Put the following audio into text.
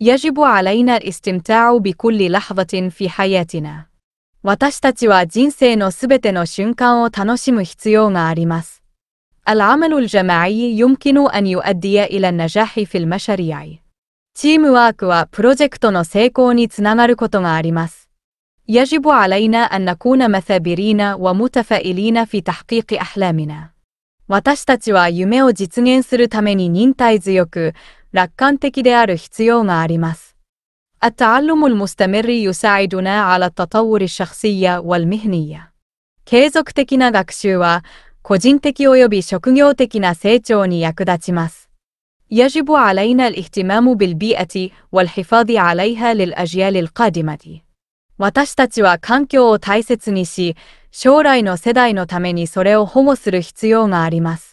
يجب علينا الاستمتاع بكل لحظة في حياتنا. 私たちは人生のすべての瞬間を楽しむ必要があります。العمل الجماعي يمكن أن يؤدي إلى النجاح في المشاريع. チームワークはプロジェクトの成功につながることがあります。يجب علينا أن نكون مثابرين ومتفائلين في تحقيق أحلامنا. 私たちは夢を実現するために忍耐強く、楽観的である必要があります。التعلم المستمر يساعدنا على التطور الشخصي والمهنية. 継続的な学習は、個人的及び職業的な成長に役立ちます。يجب علينا الاهتمام بالبيئة والحفاظ عليها للأجيال القادمة. 私たちは環境を大切にし、将来の世代のためにそれを保護する必要があります。